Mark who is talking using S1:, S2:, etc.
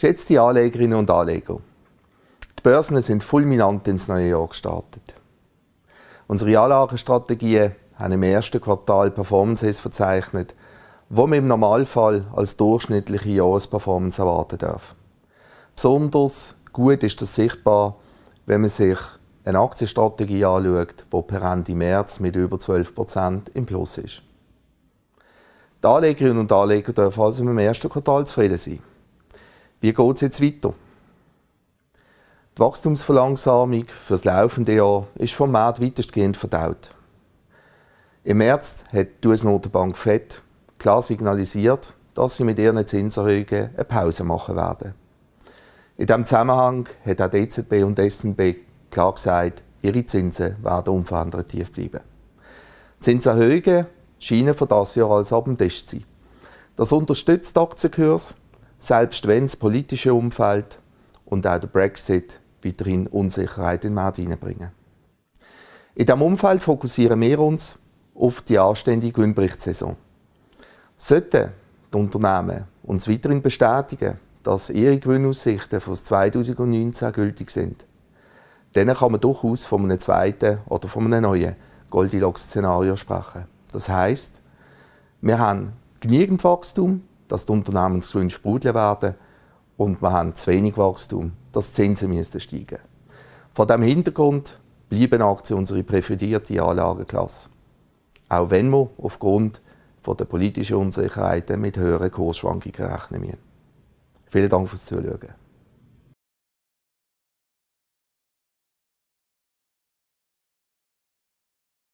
S1: Geschätzte Anlegerinnen und Anleger, die Börsen sind fulminant ins neue Jahr gestartet. Unsere Anlagenstrategien haben im ersten Quartal Performances verzeichnet, wo man im Normalfall als durchschnittliche Jahresperformance erwarten darf. Besonders gut ist das sichtbar, wenn man sich eine Aktienstrategie anschaut, die per Ende März mit über 12% im Plus ist. Die Anlegerinnen und Anleger dürfen also im ersten Quartal zufrieden sein. Wie geht es jetzt weiter? Die Wachstumsverlangsamung für das laufende Jahr ist vom März weitestgehend verdaut. Im März hat die US-Notenbank FED klar signalisiert, dass sie mit ihren Zinserhöhungen eine Pause machen werden. In diesem Zusammenhang hat auch die EZB und die SNB klar gesagt, ihre Zinsen werden unverändert tief bleiben. Zinserhöhungen scheinen für das Jahr als ab dem Tisch zu sein. Das unterstützt den Aktienkurs selbst wenn das politische Umfeld und auch der Brexit weiterhin Unsicherheit in den Markt hineinbringen. In diesem Umfeld fokussieren wir uns auf die anständige Gewinnberichtssaison. Sollten die Unternehmen uns weiterhin bestätigen, dass ihre Gewinnaussichten für 2019 gültig sind, dann kann man durchaus von einem zweiten oder von einem neuen Goldilocks-Szenario sprechen. Das heißt, wir haben genügend Wachstum dass die Unternehmensgewinne sprudeln werden und wir haben zu wenig Wachstum, dass die Zinsen müssen steigen Vor diesem Hintergrund bleiben Aktien unsere präferierte Anlageklasse. Auch wenn wir aufgrund von der politischen Unsicherheiten mit höheren Kursschwankungen rechnen müssen. Vielen Dank fürs Zuschauen.